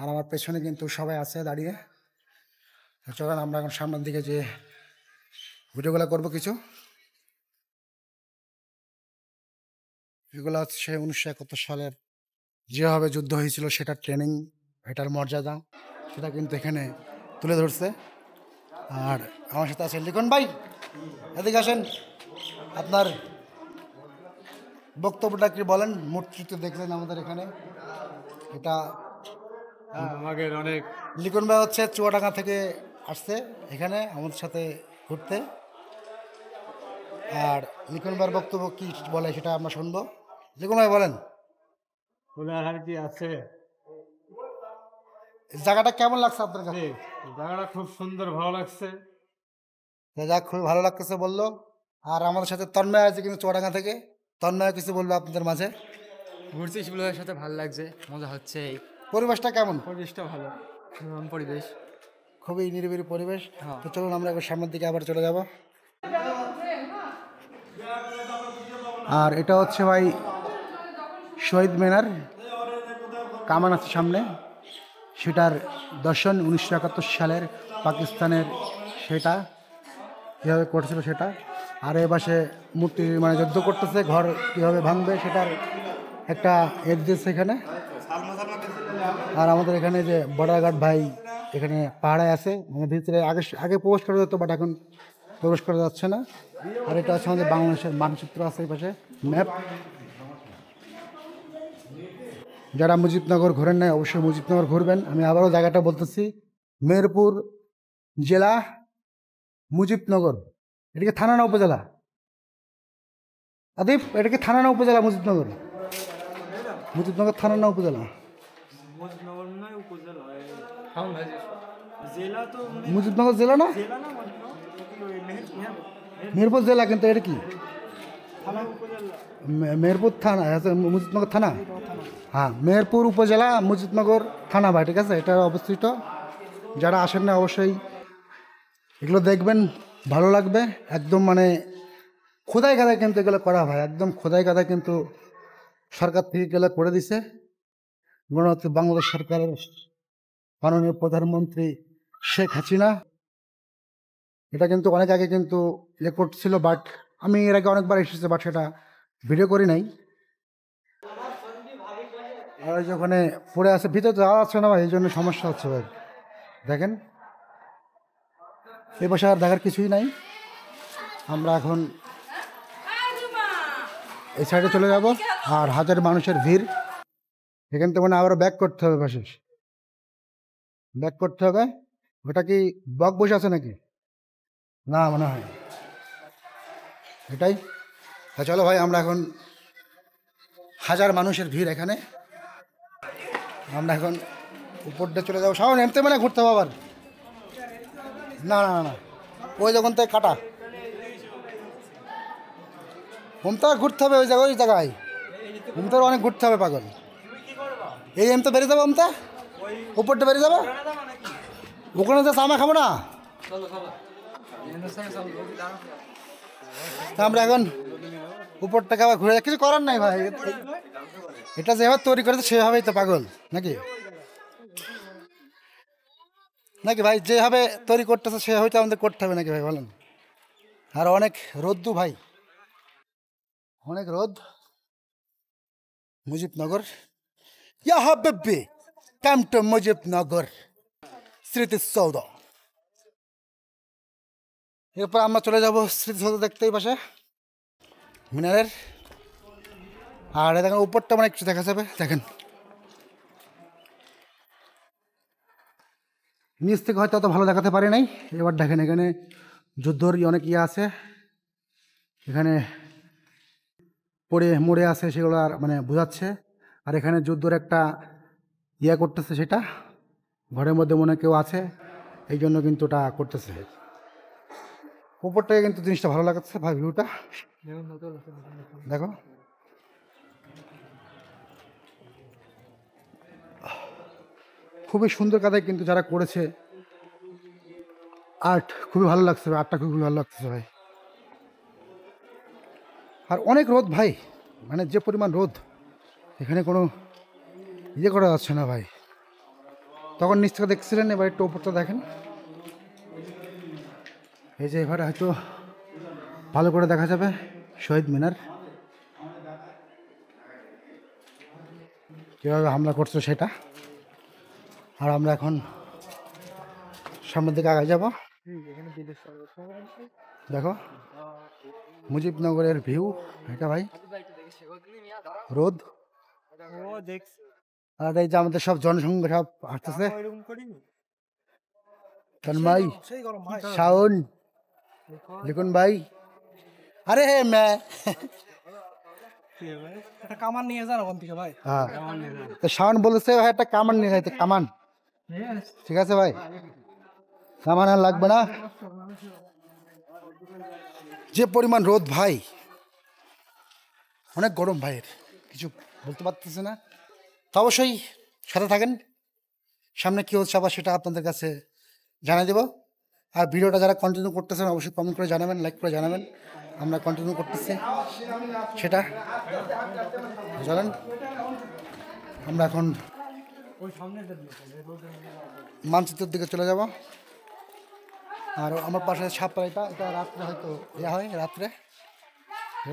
আর আমার পেছনে কিন্তু সবাই আছে দাঁড়িয়ে চলেন আমরা এখন সামনের দিকে যে ভিডিওগুলো করবো কিছু এগুলো হচ্ছে উনিশশো একাত্তর সালের যেভাবে যুদ্ধ হয়েছিল সেটার ট্রেনিং এটার মর্যাদা সেটা কিন্তু এখানে তুলে ধরছে আর আমার সাথে আছে লিখন ভাই এদিকে আসেন আপনার বক্তব্যটা কি বলেন মূর্তিতে দেখলেন আমাদের এখানে এটা হ্যাঁ। আমাদের অনেক লিখন ভাই হচ্ছে চুয়াডাঙ্গা থেকে আসছে এখানে আমাদের সাথে ঘুরতে আর লিখন ভাইয়ের বক্তব্য কি বলে সেটা আমরা শুনব লিখন ভাই বলেন খোলার হাড়ি কি আছে জায়গাটা কেমন লাগছে আপনার কাছে জায়গাটা খুব সুন্দর ভালো লাগছে যাক খুবই ভালো লাগতেছে বললো আর আমাদের সাথে তন্ময় আছে কিন্তু চুয়াডাঙ্গা থেকে তন্ময় কিছু বলবে আপনাদের মাঝে ঘুরছি সাথে ভালো লাগছে মজা হচ্ছে পরিবেশটা কেমন পরিবেশটা ভালো পরিবেশ খুবই নিরিবিলি পরিবেশ হ্যাঁ। তো চলুন আমরা একবার সামনের দিকে আবার চলে যাব আর এটা হচ্ছে ভাই শহীদ মিনার কামান আছে সামনে সেটার দর্শন উনিশশো একাত্তর সালের পাকিস্তানের সেটা কীভাবে করছিল সেটা আর এ পাশে মূর্তি মানে যুদ্ধ করতেছে ঘর কীভাবে ভাঙবে সেটার একটা এর দিয়েছে এখানে আর আমাদের এখানে যে বড়াঘাট ভাই এখানে পাহাড়ায় আছে মানে ভিতরে আগে আগে প্রবেশ করা যেত বাট এখন প্রবেশ করা যাচ্ছে না আর এটা আছে আমাদের বাংলাদেশের মানচিত্র আছে এই পাশে ম্যাপ যারা মুজিবনগর ঘোরেন নাই অবশ্যই মুজিবনগর ঘুরবেন আমি আবারও জায়গাটা বলতেছি মেরপুর জেলা মুজিবনগর এটাকে থানা না উপজেলা আদিফ এটাকে থানা উপজেলা মুজিবনগর মুজিবনগর থানানা উপজেলা মজনগর জেলা মুজিবনগর জেলা না মেহেরপুর জেলা কিন্তু এটা কি মেহেরপুর থানা হ্যাঁ, আচ্ছা, মুজিবনগর থানা হ্যাঁ মেহেরপুর উপজেলা মুজিবনগর থানা ভাই ঠিক আছে এটা অবস্থিত যারা আসেন না অবশ্যই এগুলো দেখবেন ভালো লাগবে একদম মানে খোদাই গাদায় কিন্তু এগুলো করা হয় একদম খোদাই গাদায় কিন্তু সরকার থেকে গেলে করে দিছে গণতন্ত্র বাংলাদেশ সরকারের মাননীয় প্রধানমন্ত্রী শেখ হাসিনা এটা কিন্তু অনেক আগে কিন্তু রেকর্ড ছিল বাট আমি এর আগে অনেকবার এসেছি বাট সেটা ভিডিও করি নাই আর ওখানে পড়ে আছে ভিতরে যাওয়া আছে না এই জন্য সমস্যা হচ্ছে ভাই দেখেন এ বসে আর দেখার কিছুই নাই আমরা এখন এই সাইডে চলে যাব আর হাজার মানুষের ভিড় এখানে থেকে মানে আবারও ব্যাক করতে হবে বাসেস ব্যাক করতে হবে ওটা কি বক বসে আছে নাকি না মনে হয় এটাই তা চলো ভাই আমরা এখন হাজার মানুষের ভিড় এখানে আমরা এখন উপর দিয়ে চলে যাবো সব এমতে মানে ঘুরতে হবে আবার না না না ওই যখন তাই কাটা হোমতার ঘুরতে হবে ওই জায়গায় ওই জায়গায় হোমতার অনেক ঘুরতে হবে পাগল এই এমতে বেরিয়ে যাবো এমতে উপরটা বেরিয়ে যাবো ওখানে তো সামা খাবো না আমরা এখন উপরটাকে আবার ঘুরে কিছু করার নাই ভাই এটা যেভাবে তৈরি করেছে সেভাবেই তো পাগল নাকি নাকি ভাই যেভাবে তৈরি করতেছে সেভাবেই তো আমাদের করতে হবে নাকি ভাই বলেন আর অনেক রোদ্দু ভাই অনেক রোদ Mujibnagar يا حبيبي come to Mujib Nagar, স্মৃতি সৌদ এরপর আমরা চলে যাবো স্মৃতিসৌধ দেখতে এই পাশে মিনারের আর দেখেন উপরটা মানে একটু দেখা যাবে দেখেন নিচ থেকে হয়তো অত ভালো দেখাতে পারি নাই এবার দেখেন এখানে যুদ্ধর অনেক ইয়ে আছে এখানে পড়ে মরে আছে সেগুলো আর মানে বোঝাচ্ছে আর এখানে যুদ্ধর একটা ইয়া করতেছে সেটা ঘরের মধ্যে মনে কেউ আছে এই জন্য কিন্তু ওটা করতেছে উপরটাকে কিন্তু জিনিসটা ভালো লাগাচ্ছে ভাই ভিউটা দেখো খুবই সুন্দর কাদায় কিন্তু যারা করেছে আর্ট খুবই ভালো লাগছে ভাই আর্টটা খুবই ভালো লাগছে ভাই আর অনেক রোদ ভাই মানে যে পরিমাণ রোদ এখানে কোনো ইয়ে করা যাচ্ছে না ভাই তখন নিচ থেকে দেখছিলেন এবার একটু ওপরটা দেখেন এই যে এবারে হয়তো ভালো করে দেখা যাবে শহীদ মিনার কীভাবে হামলা করছে সেটা আর আমরা এখন সামনের দিকে আগে যাব দেখো মুজিবনগরের ভিউ এটা ভাই রোদ ও আর এই যে আমাদের সব সব তন্ময় শাওন লিখুন ভাই আরে হে মে কামান নিয়ে যান ওখান থেকে ভাই হ্যাঁ তো বলেছে ভাই একটা কামান নিয়ে যাইতে কামান ঠিক আছে ভাই কামান আর লাগবে না যে পরিমাণ রোদ ভাই অনেক গরম ভাইয়ের কিছু বলতে পারতেছে না তো অবশ্যই সাথে থাকেন সামনে কী হচ্ছে আবার সেটা আপনাদের কাছে জানাই দেব আর ভিডিওটা যারা কন্টিনিউ করতেছেন অবশ্যই কমেন্ট করে জানাবেন লাইক করে জানাবেন আমরা কন্টিনিউ করতেছি সেটা জানেন আমরা এখন মানচিত্রের দিকে চলে যাব আর আমার পাশে সাপ এটা এটা রাত্রে হয়তো ইয়ে হয় রাত্রে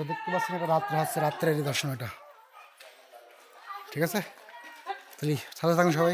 দেখতে পাচ্ছেন এটা রাত্রে হচ্ছে রাত্রের দর্শন এটা ঠিক আছে তাহলে সাথে থাকুন সবাই